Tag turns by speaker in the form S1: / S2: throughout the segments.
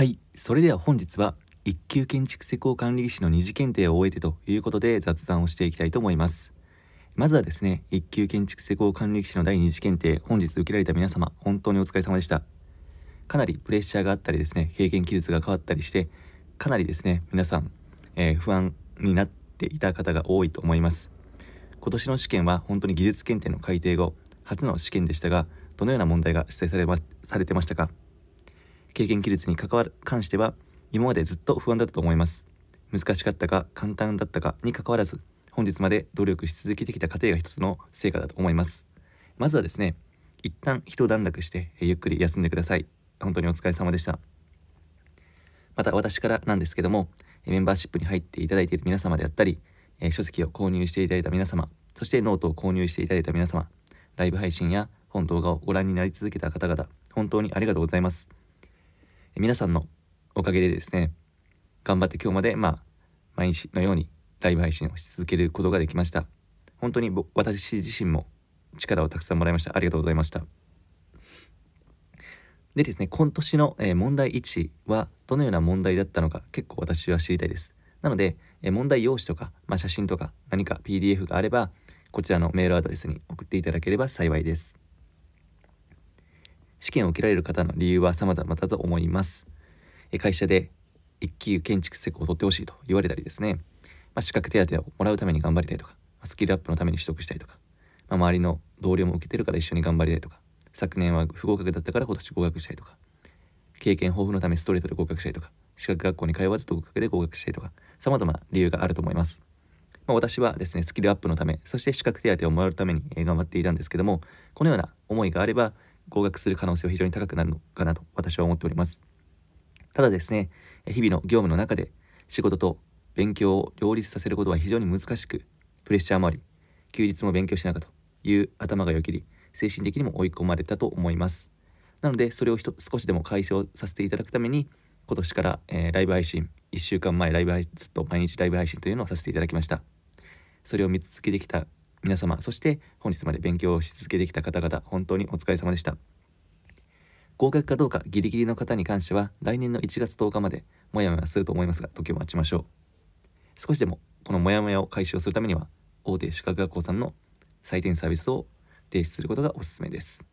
S1: はいそれでは本日は一級建築施工管理士の二次検定を終えてということで雑談をしていきたいと思いますまずはですね一級建築施工管理士の第二次検定本日受けられた皆様本当にお疲れ様でしたかなりプレッシャーがあったりですね経験技術が変わったりしてかなりですね皆さん、えー、不安になっていた方が多いと思います今年の試験は本当に技術検定の改定後初の試験でしたがどのような問題が出題されまされてましたか経験記述に関わる関しては今までずっと不安だったと思います難しかったか簡単だったかにかかわらず本日まで努力し続けてきた過程が一つの成果だと思いますまずはですね一旦一段落してゆっくり休んでください本当にお疲れ様でしたまた私からなんですけどもメンバーシップに入っていただいている皆様であったり書籍を購入していただいた皆様そしてノートを購入していただいた皆様ライブ配信や本動画をご覧になり続けた方々本当にありがとうございます皆さんのおかげでですね頑張って今日までまあ毎日のようにライブ配信をし続けることができました本当に私自身も力をたくさんもらいましたありがとうございましたでですね今年の、え問題1はどのような問題だったのか結構私は知りたいですなので、え問題用紙とか、まあ、写真とか何か PDF があればこちらのメールアドレスに送っていただければ幸いです試験を受けられる方の理由は様々だと思います。会社で一級建築施工を取ってほしいと言われたりですね、まあ、資格手当をもらうために頑張りたいとか、スキルアップのために取得したいとか、まあ、周りの同僚も受けてるから一緒に頑張りたいとか、昨年は不合格だったから今年合格したいとか、経験豊富のためストレートで合格したいとか、資格学校に通わず独学で合格したいとか、様々な理由があると思います。まあ、私はですね、スキルアップのため、そして資格手当をもらうために頑張っていたんですけども、このような思いがあれば、合格する可能性は非常に高くなるのかなと私は思っております。ただですね、日々の業務の中で仕事と勉強を両立させることは非常に難しく、プレッシャーもあり、休日も勉強しなかったという頭がよぎり、精神的にも追い込まれたと思います。なので、それを少しでも改正させていただくために、今年から、えー、ライブ配信、1週間前ライブ配信、ずっと毎日ライブ配信というのをさせていただきました。それを見続けてきた皆様そして本日まで勉強をし続けてきた方々本当にお疲れ様でした合格かどうかギリギリの方に関しては来年の1月10日までモヤモヤすると思いますが時を待ちましょう少しでもこのモヤモヤを解消するためには大手資格学校さんの採点サービスを提出することがおすすめです、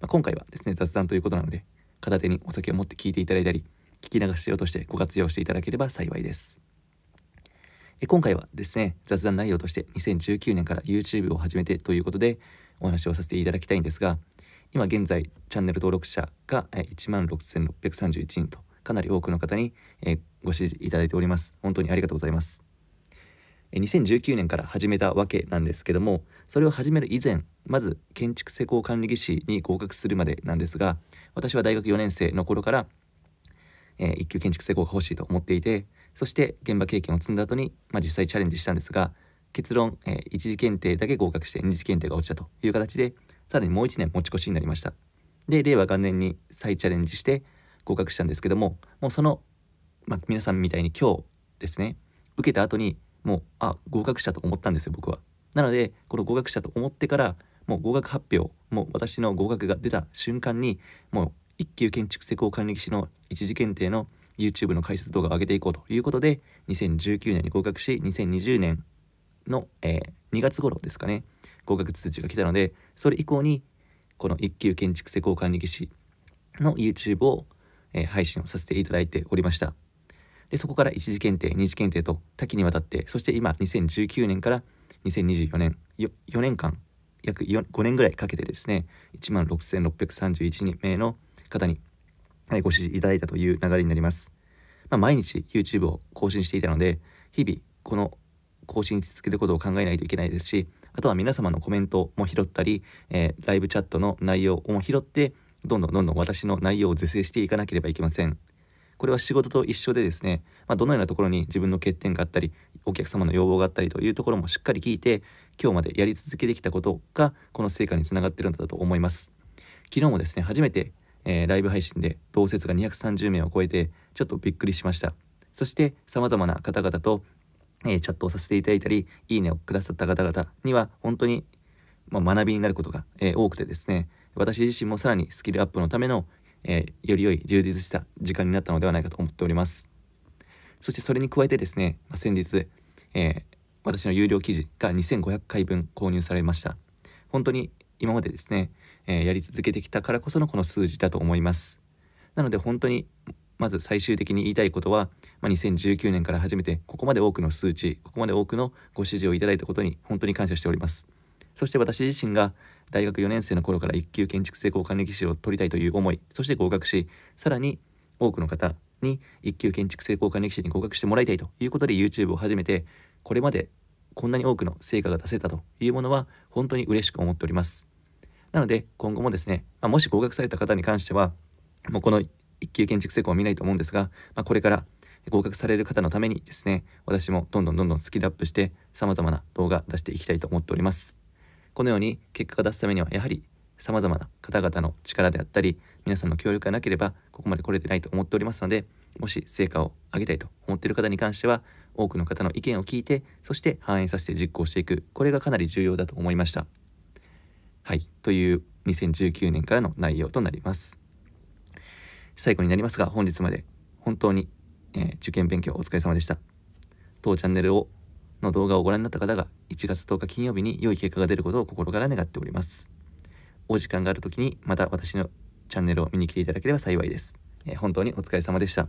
S1: まあ、今回はですね雑談ということなので片手にお酒を持って聞いていただいたり聞き流しようとしてご活用していただければ幸いですえ今回はですね雑談内容として2019年から YouTube を始めてということでお話をさせていただきたいんですが今現在チャンネル登録者が1万6631人とかなり多くの方にご支持いただいております本当にありがとうございます2019年から始めたわけなんですけどもそれを始める以前まず建築施工管理技師に合格するまでなんですが私は大学4年生の頃からえ一級建築成功が欲しいと思っていてそして現場経験を積んだ後に、まあ、実際チャレンジしたんですが結論、えー、一次検定だけ合格して二次検定が落ちたという形でさらにもう1年持ち越しになりましたで令和元年に再チャレンジして合格したんですけどももうその、まあ、皆さんみたいに今日ですね受けた後にもうあ合格したと思ったんですよ僕はなのでこの合格したと思ってからもう合格発表もう私の合格が出た瞬間にもう一級建築施工管理技師の一次検定の YouTube の解説動画を上げていこうということで2019年に合格し2020年の、えー、2月頃ですかね合格通知が来たのでそれ以降にこの一級建築施工管理技師の YouTube を、えー、配信をさせていただいておりましたでそこから一次検定二次検定と多岐にわたってそして今2019年から2024年 4, 4年間約5年ぐらいかけてですね1万6631名の方に、ご支持いただいたという流れになります。まあ、毎日 YouTube を更新していたので、日々この更新し続けることを考えないといけないですし、あとは皆様のコメントも拾ったり、えー、ライブチャットの内容も拾って、どんどんどんどん私の内容を是正していかなければいけません。これは仕事と一緒でですね、まあ、どのようなところに自分の欠点があったりお客様の要望があったりというところもしっかり聞いて今日までやり続けてきたことがこの成果につながってるんだと思います昨日もですね初めてえー、ライブ配信で同説が230名を超えてちょっとびっくりしましたそしてさまざまな方々と、えー、チャットをさせていただいたりいいねをくださった方々には本当に、まあ、学びになることが、えー、多くてですね私自身もさらにスキルアップのための、えより良い充実した時間になったのではないかと思っておりますそしてそれに加えてですね、まあ、先日、え私の有料記事が2500回分購入されました本当に今までですね、えー、やり続けてきたからこそのこの数字だと思います。なので本当にまず最終的に言いたいことは、まあ、2019年から初めてここまで多くの数値ここまで多くのご指示をいただいたことに本当に感謝しておりますそして私自身が大学4年生の頃から1級建築成功管理技師を取りたいという思いそして合格しさらに多くの方に1級建築成功管理技師に合格してもらいたいということで YouTube を始めてこれまでこんなに多くの成果が出せたというものは本当に嬉しく思っておりますなので今後もですね、まあ、もし合格された方に関してはもうこの一級建築施工は見ないと思うんですが、まあ、これから合格される方のためにですね私もどんどんどんどんスキルアップしてさまざまな動画出していきたいと思っておりますこのように結果が出すためにはやはりさまざまな方々の力であったり皆さんの協力がなければここまで来れてないと思っておりますのでもし成果を上げたいと思っている方に関しては多くの方の意見を聞いてそして反映させて実行していくこれがかなり重要だと思いましたはい、という2019年からの内容となります。最後になりますが、本日まで本当に、えー、受験勉強お疲れ様でした。当チャンネルをの動画をご覧になった方が1月10日金曜日に良い結果が出ることを心から願っております。お時間がある時にまた私のチャンネルを見に来ていただければ幸いです。えー、本当にお疲れ様でした。